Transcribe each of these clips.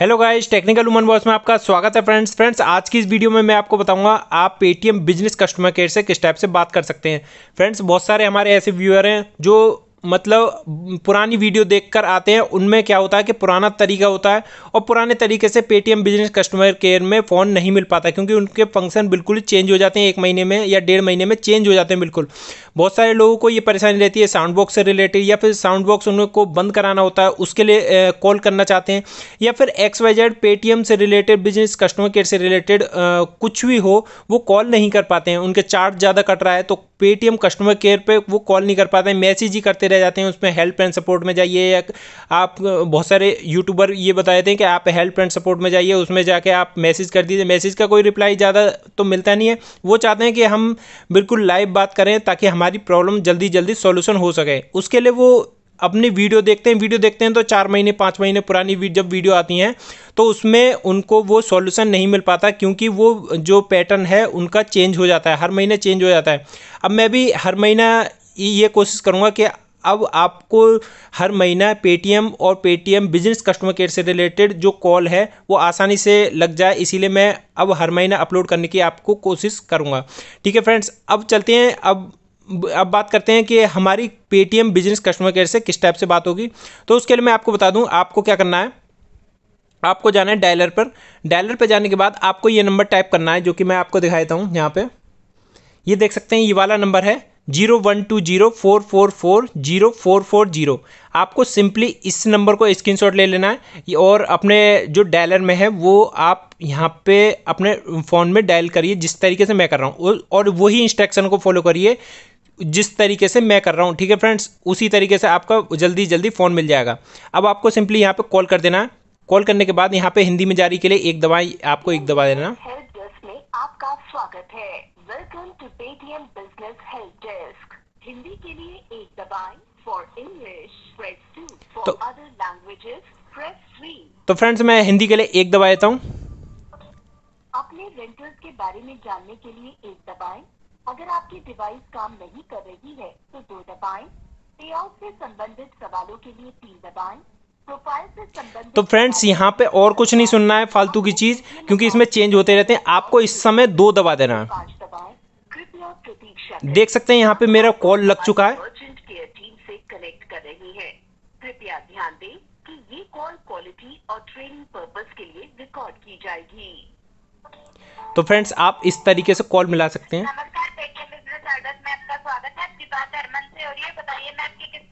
hello guys technical woman boss में आपका स्वागत है फ्रेंड्स फ्रेंड्स आज की इस वीडियो में मैं आपको बताऊंगा आप पेटीएम बिजनेस कस्टमर केयर से किस टाइप से बात कर सकते हैं फ्रेंड्स बहुत सारे हमारे ऐसे व्यूअर हैं जो मतलब पुरानी वीडियो देखकर आते हैं उनमें क्या होता है कि पुराना तरीका होता है और पुराने तरीके से पेटीएम बिजनेस कस्टमर केयर में फ़ोन नहीं मिल पाता क्योंकि उनके फंक्शन बिल्कुल चेंज हो जाते हैं एक महीने में या डेढ़ महीने में चेंज हो जाते हैं बिल्कुल बहुत सारे लोगों को ये परेशानी रहती है साउंड बॉक्स से रिलेटेड या फिर साउंड बॉक्स उनको बंद कराना होता है उसके लिए कॉल करना चाहते हैं या फिर एक्स वाई जेड पेटीएम से रिलेटेड बिजनेस कस्टमर केयर से रिलेटेड कुछ भी हो वो कॉल नहीं कर पाते हैं उनके चार्ज ज़्यादा कट रहा है तो पेटीएम कस्टमर केयर पे वो कॉल नहीं कर पाते हैं मैसेज ही करते रह जाते हैं उसमें हेल्प एंड सपोर्ट में जाइए या आप बहुत सारे यूट्यूबर ये बताए थे कि आप हेल्प एंड सपोर्ट में जाइए उसमें जाके आप मैसेज कर दीजिए मैसेज का कोई रिप्लाई ज़्यादा तो मिलता नहीं है वो चाहते हैं कि हम बिल्कुल लाइव बात करें ताकि हमारे हमारी प्रॉब्लम जल्दी जल्दी सॉल्यूशन हो सके उसके लिए वो अपनी वीडियो देखते हैं वीडियो देखते हैं तो चार महीने पाँच महीने पुरानी जब वीडियो आती हैं तो उसमें उनको वो सॉल्यूशन नहीं मिल पाता क्योंकि वो जो पैटर्न है उनका चेंज हो जाता है हर महीने चेंज हो जाता है अब मैं भी हर महीना ये कोशिश करूँगा कि अब आपको हर महीना पेटीएम और पेटीएम बिजनेस कस्टमर केयर से रिलेटेड जो कॉल है वो आसानी से लग जाए इसीलिए मैं अब हर महीना अपलोड करने की आपको कोशिश करूँगा ठीक है फ्रेंड्स अब चलते हैं अब अब बात करते हैं कि हमारी पेटीएम बिजनेस कस्टमर केयर से किस टाइप से बात होगी तो उसके लिए मैं आपको बता दूं आपको क्या करना है आपको जाना है डायलर पर डायलर पर जाने के बाद आपको ये नंबर टाइप करना है जो कि मैं आपको दिखा देता हूँ यहाँ पर ये देख सकते हैं ये वाला नंबर है zero one two zero four four four zero four four zero आपको सिंपली इस नंबर को स्क्रीनशॉट ले लेना है और अपने जो डायलर में है वो आप यहाँ पे अपने फ़ोन में डायल करिए जिस तरीके से मैं कर रहा हूँ और वही इंस्ट्रक्शन को फॉलो करिए जिस तरीके से मैं कर रहा हूँ ठीक है फ्रेंड्स उसी तरीके से आपका जल्दी जल्दी फ़ोन मिल जाएगा अब आपको सिंपली यहाँ पे कॉल कर देना है कॉल करने के बाद यहाँ पे हिंदी में जारी के लिए एक दवाई आपको एक दवा देना आपका स्वागत है welcome to Paytm business help desk Hindi के लिए एक दबाएं for English press two for other languages press three तो फ्रेंड्स तो मैं हिंदी के लिए एक दबा देता हूँ अपने रेंटर्स के बारे में जानने के लिए एक दबाएं अगर आपकी डिवाइस काम नहीं कर रही है तो दो दबाएं पेआउट से संबंधित सवालों के लिए तीन दबाएं तो फ्रेंड्स यहाँ पे और कुछ नहीं सुनना है फालतू की चीज क्योंकि इसमें चेंज होते रहते हैं आपको इस समय दो दबा देना है देख सकते हैं यहाँ पे मेरा कॉल लग चुका है कृपया ध्यान दें ये कॉल क्वालिटी और ट्रेनिंग के लिए रिकॉर्ड की जाएगी तो फ्रेंड्स आप इस तरीके से कॉल मिला सकते हैं हो रही है बताइए मैम कि किस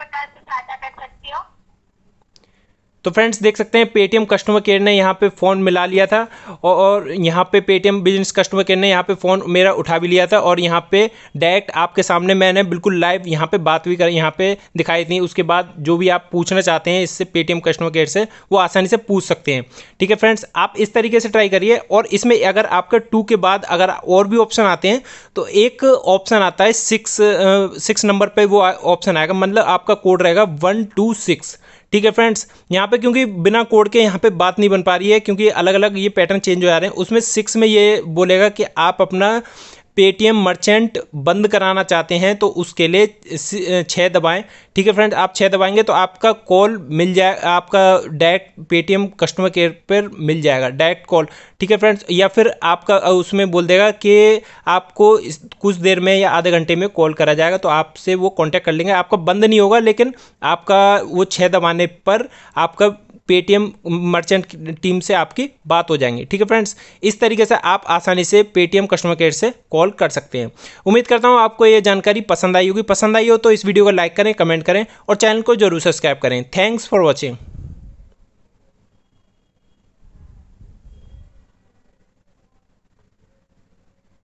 तो फ्रेंड्स देख सकते हैं पेटीएम कस्टमर केयर ने यहाँ पे फ़ोन मिला लिया था और यहाँ पे पेटीएम बिजनेस कस्टमर केयर ने यहाँ पे फ़ोन मेरा उठा भी लिया था और यहाँ पे डायरेक्ट आपके सामने मैंने बिल्कुल लाइव यहाँ पे बात भी कर यहाँ पे दिखाई थी उसके बाद जो भी आप पूछना चाहते हैं इससे पेटीएम कस्टमर केयर से वो आसानी से पूछ सकते हैं ठीक है फ्रेंड्स आप इस तरीके से ट्राई करिए और इसमें अगर आपका टू के बाद अगर और भी ऑप्शन आते हैं तो एक ऑप्शन आता है सिक्स सिक्स नंबर पर वो ऑप्शन आएगा मतलब आपका कोड रहेगा वन टू सिक्स ठीक है फ्रेंड्स यहाँ पे क्योंकि बिना कोड के यहाँ पे बात नहीं बन पा रही है क्योंकि अलग अलग ये पैटर्न चेंज हो जा रहे हैं उसमें सिक्स में ये बोलेगा कि आप अपना पेटीएम मर्चेंट बंद कराना चाहते हैं तो उसके लिए छः दबाएं ठीक है फ्रेंड्स आप छः दबाएंगे तो आपका कॉल मिल जाए आपका डायरेक्ट पेटीएम कस्टमर केयर पर मिल जाएगा डायरेक्ट कॉल ठीक है फ्रेंड्स या फिर आपका उसमें बोल देगा कि आपको कुछ देर में या आधे घंटे में कॉल करा जाएगा तो आपसे वो कॉन्टैक्ट कर लेंगे आपका बंद नहीं होगा लेकिन आपका वो छः दबाने पर आपका पेटीएम मर्चेंट टीम से आपकी बात हो जाएंगी ठीक है फ्रेंड्स इस तरीके से आप आसानी से पेटीएम कस्टमर केयर से कॉल कर सकते हैं उम्मीद करता हूँ आपको ये जानकारी पसंद आई होगी पसंद आई हो तो इस वीडियो को लाइक करें कमेंट करें और चैनल को जरूर सब्सक्राइब करें थैंक्स फॉर वॉचिंग